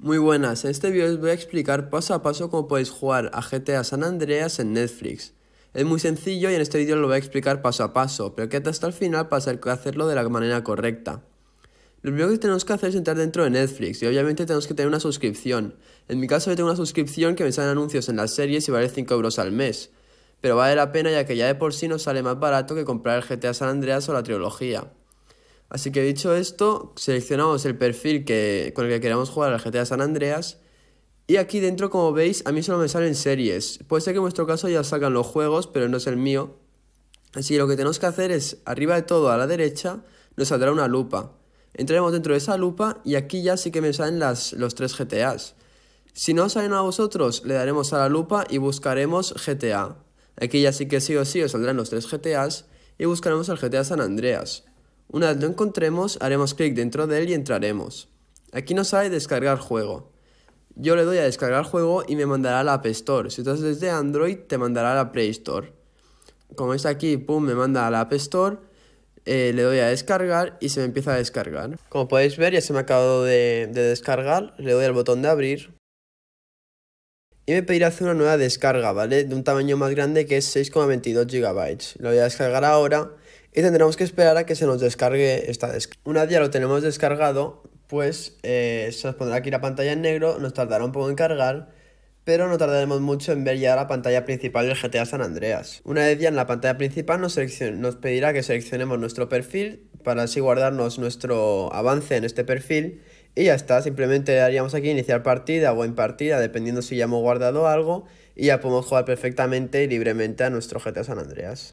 Muy buenas, en este vídeo os voy a explicar paso a paso cómo podéis jugar a GTA San Andreas en Netflix. Es muy sencillo y en este vídeo lo voy a explicar paso a paso, pero quédate hasta el final para hacerlo de la manera correcta. Lo primero que tenemos que hacer es entrar dentro de Netflix y obviamente tenemos que tener una suscripción. En mi caso yo tengo una suscripción que me salen anuncios en las series y vale 5 euros al mes. Pero vale la pena ya que ya de por sí nos sale más barato que comprar el GTA San Andreas o la trilogía. Así que dicho esto, seleccionamos el perfil que, con el que queremos jugar al GTA San Andreas. Y aquí dentro, como veis, a mí solo me salen series. Puede ser que en vuestro caso ya salgan los juegos, pero no es el mío. Así que lo que tenemos que hacer es, arriba de todo a la derecha, nos saldrá una lupa. Entraremos dentro de esa lupa y aquí ya sí que me salen las, los tres GTAs. Si no salen a vosotros, le daremos a la lupa y buscaremos GTA. Aquí ya sí que sí o sí os saldrán los tres GTAs y buscaremos el GTA San Andreas. Una vez lo encontremos, haremos clic dentro de él y entraremos. Aquí nos sale descargar juego. Yo le doy a descargar juego y me mandará a la App Store. Si estás desde Android, te mandará a la Play Store. Como está aquí, pum, me manda a la App Store. Eh, le doy a descargar y se me empieza a descargar. Como podéis ver, ya se me ha acabado de, de descargar. Le doy al botón de abrir. Y me pedirá hacer una nueva descarga, ¿vale? De un tamaño más grande que es 6,22 GB. Lo voy a descargar ahora y tendremos que esperar a que se nos descargue esta descripción. Una vez ya lo tenemos descargado, pues eh, se nos pondrá aquí la pantalla en negro, nos tardará un poco en cargar, pero no tardaremos mucho en ver ya la pantalla principal del GTA San Andreas. Una vez ya en la pantalla principal nos, nos pedirá que seleccionemos nuestro perfil para así guardarnos nuestro avance en este perfil y ya está, simplemente haríamos aquí iniciar partida o en partida, dependiendo si ya hemos guardado algo, y ya podemos jugar perfectamente y libremente a nuestro GTA San Andreas.